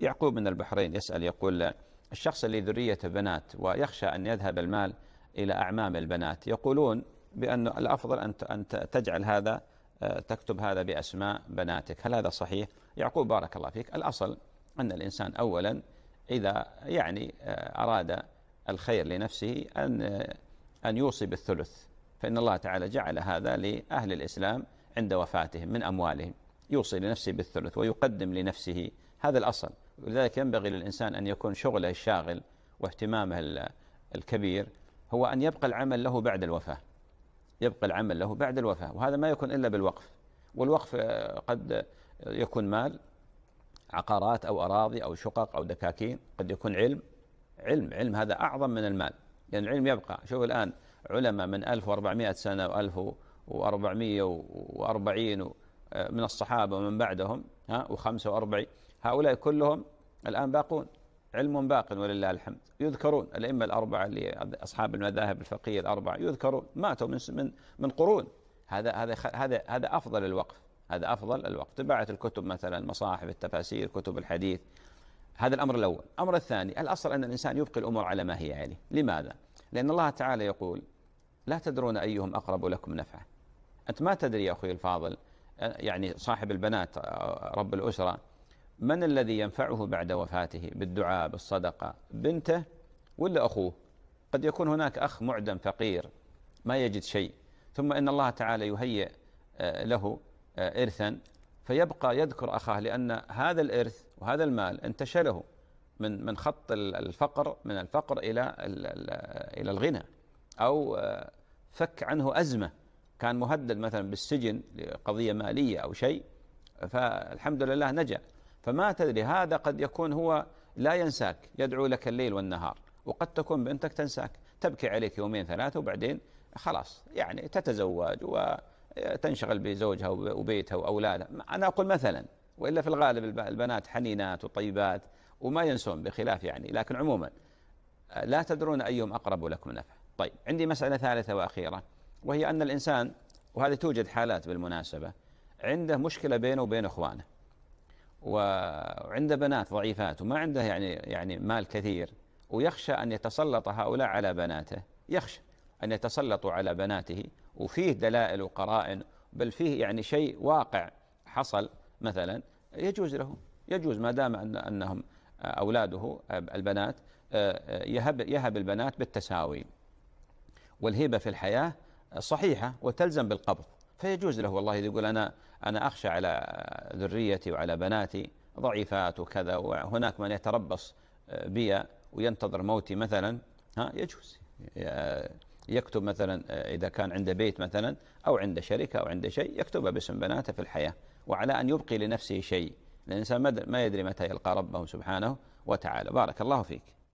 يعقوب من البحرين يسأل يقول الشخص اللي ذريته بنات ويخشى أن يذهب المال إلى أعمام البنات يقولون بأن الأفضل أن تجعل هذا آه، تكتب هذا بأسماء بناتك هل هذا صحيح؟ يعقوب بارك الله فيك الأصل أن الإنسان أولا إذا يعني آه، أراد الخير لنفسه أن آه، أن يوصي بالثلث فإن الله تعالى جعل هذا لأهل الإسلام عند وفاتهم من أموالهم يوصي لنفسه بالثلث ويقدم لنفسه هذا الأصل ولذلك ينبغي للإنسان أن يكون شغله الشاغل واهتمامه الكبير هو أن يبقى العمل له بعد الوفاة يبقى العمل له بعد الوفاة وهذا ما يكون إلا بالوقف والوقف آه، قد يكون مال عقارات أو أراضي أو شقق أو دكاكين قد يكون علم علم علم هذا أعظم من المال لأن يعني العلم يبقى شوف الآن علماء من 1400 سنة و1440 آه، من الصحابة ومن بعدهم ها و45 هؤلاء كلهم الآن باقون علم باق ولله الحمد يذكرون الأئمة الأربعة اللي أصحاب المذاهب الفقهية الأربعة يذكرون ماتوا من من من قرون هذا هذا هذا هذا أفضل الوقف هذا أفضل الوقف طباعة الكتب مثلا مصاحف التفاسير كتب الحديث هذا الأمر الأول الأمر الثاني الأصل أن الإنسان يبقي الأمور على ما هي عليه يعني. لماذا؟ لأن الله تعالى يقول لا تدرون أيهم أقرب لكم نفعا أنت ما تدري يا أخي الفاضل يعني صاحب البنات آه، رب الأسرة من الذي ينفعه بعد وفاته بالدعاء بالصدقة بنته ولا أخوه قد يكون هناك أخ معدم فقير ما يجد شيء ثم إن الله تعالى يهيئ آه، له آه، إرثا فيبقى يذكر أخاه لأن هذا الإرث وهذا المال انتشله من من خط الفقر من الفقر إلى إلى الغنى أو فك عنه أزمة كان مهدد مثلا بالسجن لقضية مالية أو شيء فالحمد لله نجا فما تدري هذا قد يكون هو لا ينساك يدعو لك الليل والنهار وقد تكون بنتك تنساك تبكي عليك يومين ثلاثة وبعدين خلاص يعني تتزوج وتنشغل بزوجها وبيتها وأولادها أنا أقول مثلا وإلا في الغالب البنات حنينات وطيبات وما ينسون بخلاف يعني لكن عموما لا تدرون أيهم أقرب لكم نفع طيب عندي مسألة ثالثة وأخيرة وهي أن الإنسان وهذه توجد حالات بالمناسبة عنده مشكلة بينه وبين إخوانه وعنده بنات ضعيفات وما عنده يعني يعني مال كثير ويخشى أن يتسلط هؤلاء على بناته يخشى أن يتسلطوا على بناته وفيه دلائل وقرائن بل فيه يعني شيء واقع حصل مثلا يجوز له يجوز ما دام أن أنهم أولاده البنات يهب, يهب البنات بالتساوي والهبة في الحياة صحيحة وتلزم بالقبض فيجوز له والله يقول أنا أنا أخشى على ذريتي وعلى بناتي ضعيفات وكذا وهناك من يتربص آه، بي وينتظر موتي مثلا ها يجوز يكتب مثلا آه، إذا كان عنده بيت مثلا أو عنده شركة أو عنده شيء يكتبه باسم بناته في الحياة وعلى أن يبقي لنفسه شيء الإنسان ما يدري متى يلقى ربه سبحانه وتعالى بارك الله فيك